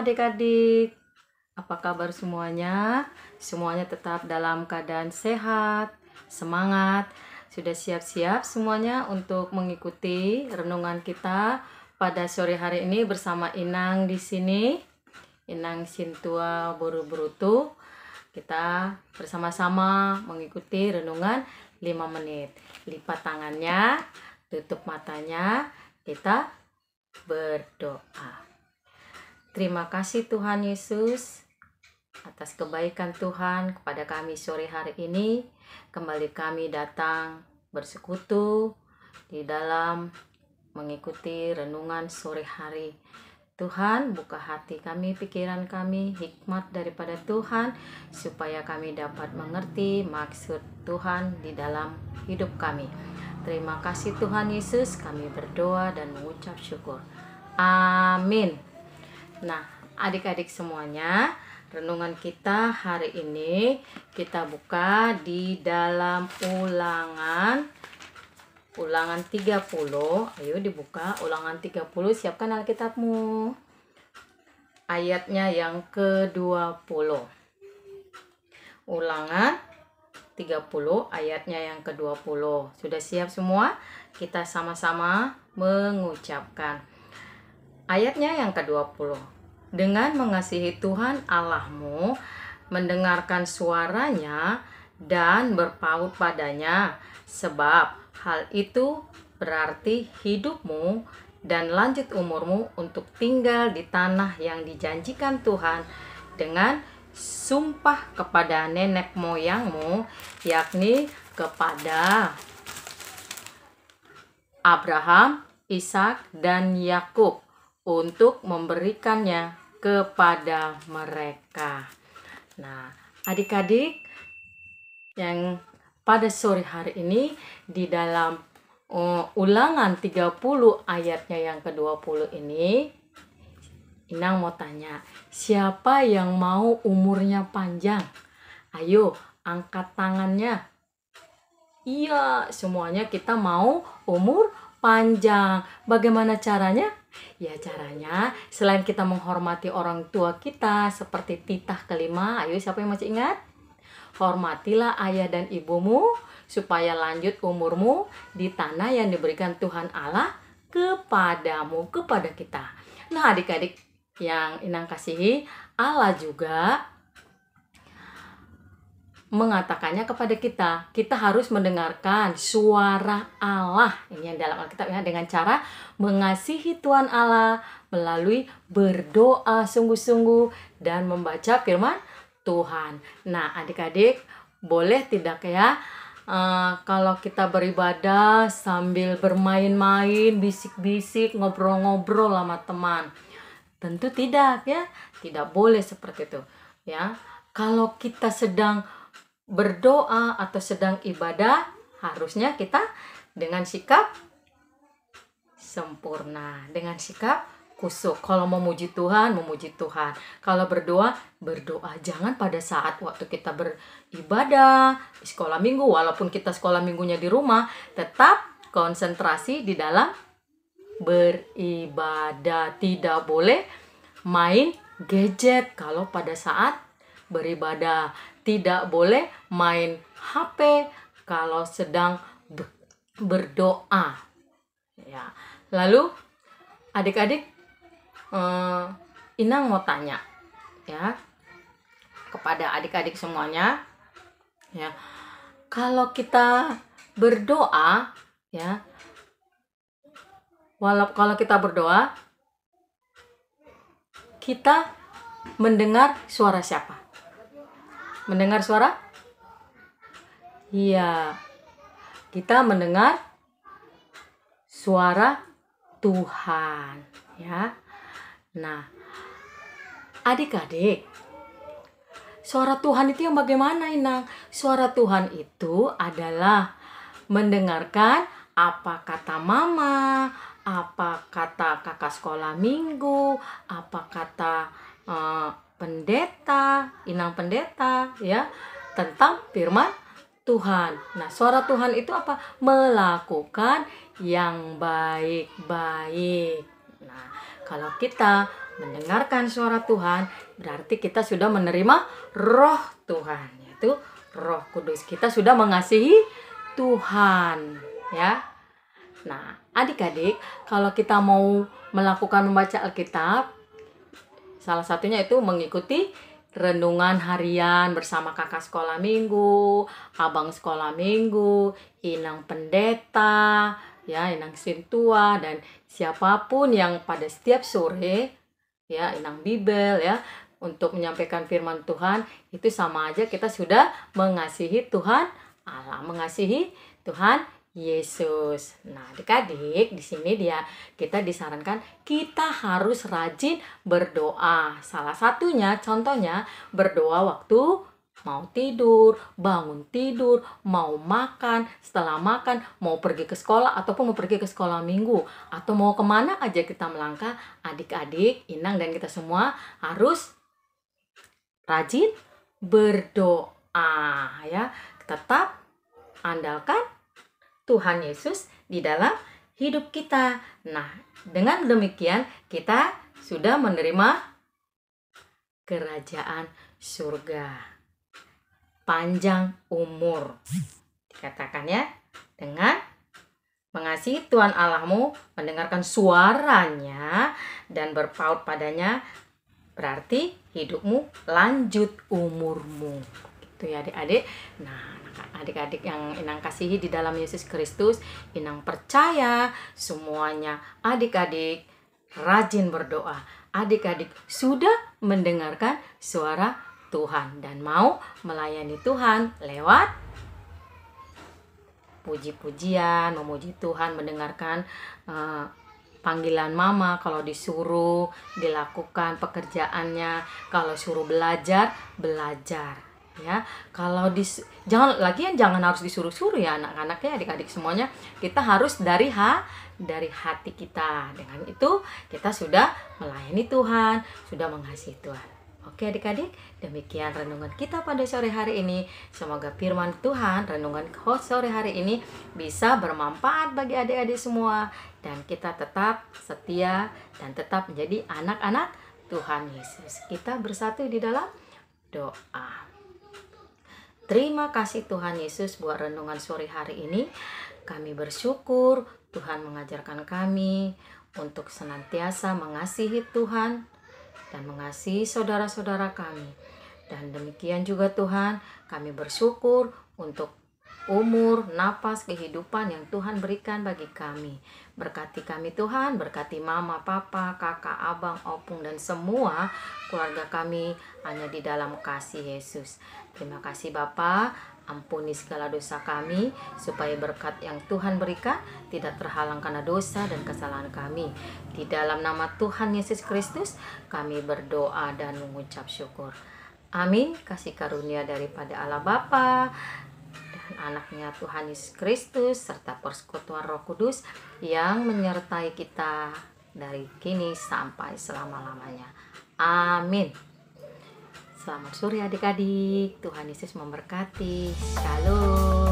adik-adik. Apa kabar semuanya? Semuanya tetap dalam keadaan sehat, semangat. Sudah siap-siap semuanya untuk mengikuti renungan kita pada sore hari ini bersama Inang di sini. Inang Sintua Buru burutu Kita bersama-sama mengikuti renungan 5 menit. Lipat tangannya, tutup matanya, kita berdoa. Terima kasih Tuhan Yesus atas kebaikan Tuhan kepada kami sore hari ini. Kembali kami datang bersekutu di dalam mengikuti renungan sore hari. Tuhan, buka hati kami, pikiran kami, hikmat daripada Tuhan, supaya kami dapat mengerti maksud Tuhan di dalam hidup kami. Terima kasih, Tuhan Yesus. Kami berdoa dan mengucap syukur. Amin. Nah, adik-adik semuanya, renungan kita hari ini kita buka di dalam ulangan ulangan 30. Ayo dibuka ulangan 30, siapkan Alkitabmu. Ayatnya yang ke-20. Ulangan 30 ayatnya yang ke-20. Sudah siap semua? Kita sama-sama mengucapkan. Ayatnya yang ke-20 dengan mengasihi Tuhan Allahmu, mendengarkan suaranya, dan berpaut padanya, sebab hal itu berarti hidupmu dan lanjut umurmu untuk tinggal di tanah yang dijanjikan Tuhan dengan sumpah kepada nenek moyangmu, yakni kepada Abraham, Ishak, dan Yakub untuk memberikannya kepada mereka. Nah, adik-adik yang pada sore hari ini di dalam uh, ulangan 30 ayatnya yang ke-20 ini Inang mau tanya, siapa yang mau umurnya panjang? Ayo, angkat tangannya. Iya, semuanya kita mau umur panjang. Bagaimana caranya? Ya caranya selain kita menghormati orang tua kita seperti titah kelima, ayo siapa yang masih ingat? Hormatilah ayah dan ibumu supaya lanjut umurmu di tanah yang diberikan Tuhan Allah kepadamu kepada kita. Nah adik-adik yang inang kasihi Allah juga mengatakannya kepada kita. Kita harus mendengarkan suara Allah ini yang dalam Alkitab ya dengan cara mengasihi Tuhan Allah melalui berdoa sungguh-sungguh dan membaca firman Tuhan. Nah, adik-adik, boleh tidak ya uh, kalau kita beribadah sambil bermain-main, bisik-bisik, ngobrol-ngobrol sama teman? Tentu tidak ya. Tidak boleh seperti itu ya. Kalau kita sedang berdoa atau sedang ibadah, harusnya kita dengan sikap sempurna, dengan sikap kusuk. Kalau memuji Tuhan, memuji Tuhan. Kalau berdoa, berdoa. Jangan pada saat waktu kita beribadah, di sekolah minggu, walaupun kita sekolah minggunya di rumah, tetap konsentrasi di dalam beribadah. Tidak boleh main gadget kalau pada saat beribadah. Tidak boleh main HP kalau sedang berdoa. Ya. Lalu adik-adik eh, Inang mau tanya ya kepada adik-adik semuanya ya. Kalau kita berdoa ya walau kalau kita berdoa kita mendengar suara siapa Mendengar suara? Iya. Kita mendengar suara Tuhan, ya. Nah, adik-adik, suara Tuhan itu yang bagaimana, Inang? Suara Tuhan itu adalah mendengarkan apa kata mama, apa kata kakak sekolah minggu, apa kata uh, pendeta, inang pendeta ya, tentang firman Tuhan. Nah, suara Tuhan itu apa? Melakukan yang baik-baik. Nah, kalau kita mendengarkan suara Tuhan, berarti kita sudah menerima roh Tuhan, yaitu Roh Kudus. Kita sudah mengasihi Tuhan, ya. Nah, adik-adik, kalau kita mau melakukan membaca Alkitab, Salah satunya itu mengikuti renungan harian bersama kakak sekolah minggu, abang sekolah minggu, inang pendeta, ya inang sintua dan siapapun yang pada setiap sore ya inang bibel ya untuk menyampaikan firman Tuhan itu sama aja kita sudah mengasihi Tuhan Allah mengasihi Tuhan Yesus. Nah, adik-adik, di sini dia kita disarankan kita harus rajin berdoa. Salah satunya contohnya berdoa waktu mau tidur, bangun tidur, mau makan, setelah makan, mau pergi ke sekolah ataupun mau pergi ke sekolah minggu atau mau kemana aja kita melangkah, adik-adik, inang dan kita semua harus rajin berdoa ya. Tetap andalkan Tuhan Yesus di dalam hidup kita. Nah, dengan demikian kita sudah menerima kerajaan surga. Panjang umur. Dikatakannya dengan mengasihi Tuhan Allahmu, mendengarkan suaranya dan berpaut padanya, berarti hidupmu lanjut umurmu. Gitu ya adik-adik. Nah, adik-adik yang Inang kasihi di dalam Yesus Kristus. Inang percaya semuanya adik-adik rajin berdoa. Adik-adik sudah mendengarkan suara Tuhan dan mau melayani Tuhan lewat puji-pujian, memuji Tuhan, mendengarkan uh, panggilan mama kalau disuruh dilakukan pekerjaannya, kalau suruh belajar, belajar ya kalau dis jangan lagi yang jangan harus disuruh-suruh ya anak-anaknya adik-adik semuanya kita harus dari ha dari hati kita dengan itu kita sudah melayani Tuhan sudah mengasihi Tuhan Oke adik-adik, demikian renungan kita pada sore hari ini. Semoga firman Tuhan, renungan host sore hari ini bisa bermanfaat bagi adik-adik semua. Dan kita tetap setia dan tetap menjadi anak-anak Tuhan Yesus. Kita bersatu di dalam doa. Terima kasih Tuhan Yesus buat renungan sore hari ini. Kami bersyukur Tuhan mengajarkan kami untuk senantiasa mengasihi Tuhan dan mengasihi saudara-saudara kami. Dan demikian juga Tuhan, kami bersyukur untuk umur, napas, kehidupan yang Tuhan berikan bagi kami. Berkati kami Tuhan, berkati mama, papa, kakak, abang, opung, dan semua keluarga kami hanya di dalam kasih Yesus. Terima kasih Bapa, ampuni segala dosa kami, supaya berkat yang Tuhan berikan tidak terhalang karena dosa dan kesalahan kami. Di dalam nama Tuhan Yesus Kristus, kami berdoa dan mengucap syukur. Amin. Kasih karunia daripada Allah Bapa, anaknya Tuhan Yesus Kristus serta persekutuan Roh Kudus yang menyertai kita dari kini sampai selama-lamanya. Amin. Selamat sore adik-adik. Tuhan Yesus memberkati. Shalom.